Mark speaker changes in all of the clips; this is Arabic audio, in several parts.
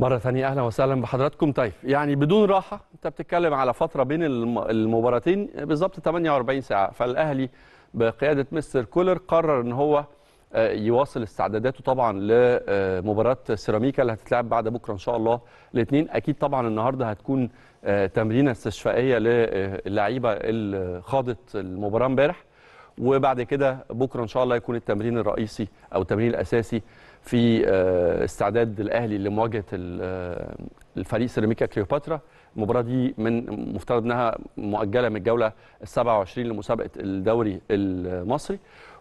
Speaker 1: مرة ثانية أهلا وسهلا بحضراتكم طيب يعني بدون راحة أنت بتتكلم على فترة بين المباراتين بالظبط 48 ساعة فالأهلي بقيادة مستر كولر قرر أن هو آه، يواصل استعداداته طبعا لمباراة سيراميكا اللي هتتلعب بعد بكرة إن شاء الله الاثنين أكيد طبعا النهاردة هتكون آه، تمرينة استشفائية آه، للعيبة اللي خاضت المباراة امبارح وبعد كده بكره ان شاء الله يكون التمرين الرئيسي او التمرين الاساسي في آه، استعداد الاهلي لمواجهه آه، الفريق سيراميكا كليوباترا المباراه دي من مفترض انها مؤجله من الجوله ال 27 لمسابقه الدوري المصري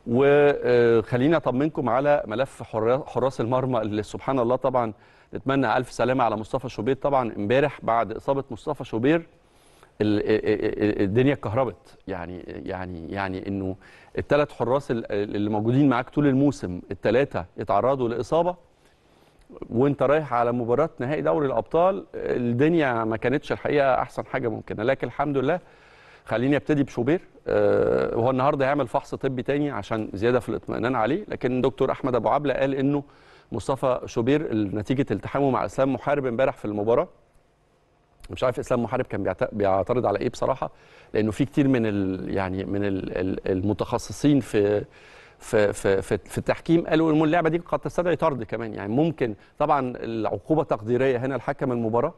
Speaker 1: وخلينا آه، اطمنكم على ملف حراس المرمى اللي سبحان الله طبعا نتمنى الف سلامه على مصطفى شوبير طبعا امبارح بعد اصابه مصطفى شوبير الدنيا اتكهربت يعني يعني يعني انه الثلاث حراس اللي موجودين معاك طول الموسم الثلاثه اتعرضوا لاصابه وانت رايح على مباراه نهائي دوري الابطال الدنيا ما كانتش الحقيقه احسن حاجه ممكنه لكن الحمد لله خليني ابتدي بشوبير آه هو النهارده هيعمل فحص طبي تاني عشان زياده في الاطمئنان عليه لكن دكتور احمد ابو عبله قال انه مصطفى شوبير نتيجه التحامه مع اسلام محارب امبارح في المباراه مش عارف اسلام محارب كان بيعترض على ايه بصراحه لانه في كتير من ال يعني من ال المتخصصين في في في في التحكيم قالوا ان اللعبه دي قد تستدعي طرد كمان يعني ممكن طبعا العقوبه تقديريه هنا لحكم المباراه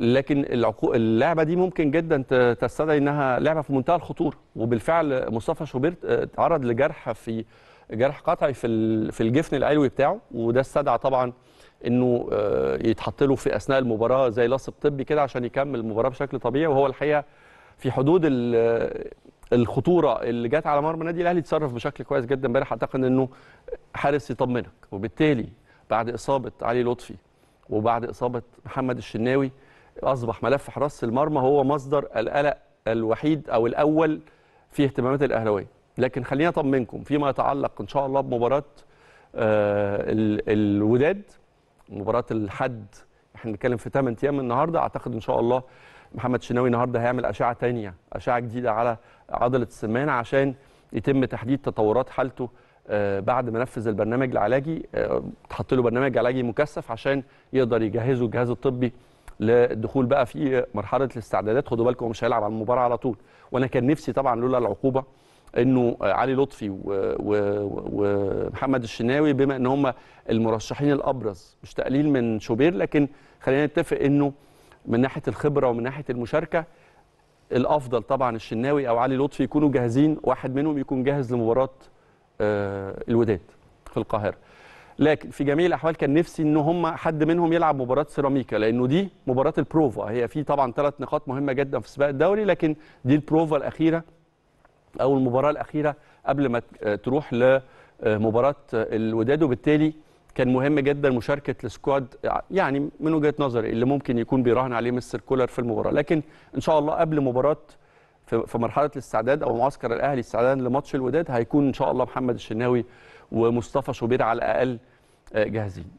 Speaker 1: لكن اللعبه دي ممكن جدا تستدعي انها لعبه في منتهى الخطوره وبالفعل مصطفى شوبيرت آه، تعرض لجرح في جرح قطعي في في الجفن العلوي بتاعه وده استدعى طبعا انه آه، يتحط له في اثناء المباراه زي لاصق طبي كده عشان يكمل المباراه بشكل طبيعي وهو الحقيقه في حدود الخطوره اللي جت على مرمى النادي الاهلي اتصرف بشكل كويس جدا امبارح اعتقد انه حارس يطمنك وبالتالي بعد اصابه علي لطفي وبعد اصابه محمد الشناوي اصبح ملف حراسه المرمى هو مصدر القلق الوحيد او الاول في اهتمامات الاهلاويه لكن خليني اطمنكم فيما يتعلق ان شاء الله بمباراه آه، الوداد مباراه الحد احنا بنتكلم في 8 ايام النهارده اعتقد ان شاء الله محمد شناوي النهارده هيعمل اشعه تانية اشعه جديده على عضله السمان عشان يتم تحديد تطورات حالته آه، بعد ما نفذ البرنامج العلاجي اتحط آه، له برنامج علاجي مكثف عشان يقدر يجهزه الجهاز الطبي للدخول بقى في مرحله الاستعدادات خدوا بالكم مش هيلعب على المباراه على طول وانا كان نفسي طبعا لولا العقوبه انه علي لطفي ومحمد الشناوي بما ان هم المرشحين الابرز مش تقليل من شوبير لكن خلينا نتفق انه من ناحيه الخبره ومن ناحيه المشاركه الافضل طبعا الشناوي او علي لطفي يكونوا جاهزين واحد منهم يكون جاهز لمباراه آه، الوداد في القاهره لكن في جميع الاحوال كان نفسي ان هم حد منهم يلعب مباراه سيراميكا لانه دي مباراه البروفا هي في طبعا ثلاث نقاط مهمه جدا في سباق الدوري لكن دي البروفا الاخيره او المباراه الاخيره قبل ما آه، تروح لمباراه آه، الوداد وبالتالي كان مهم جدا مشاركه السكواد يعني من وجهه نظري اللي ممكن يكون بيراهن عليه مستر كولر في المباراه لكن ان شاء الله قبل مباراه في مرحله الاستعداد او معسكر الاهلي استعدادا لماتش الوداد هيكون ان شاء الله محمد الشناوي ومصطفى شوبير على الاقل آه، جاهزين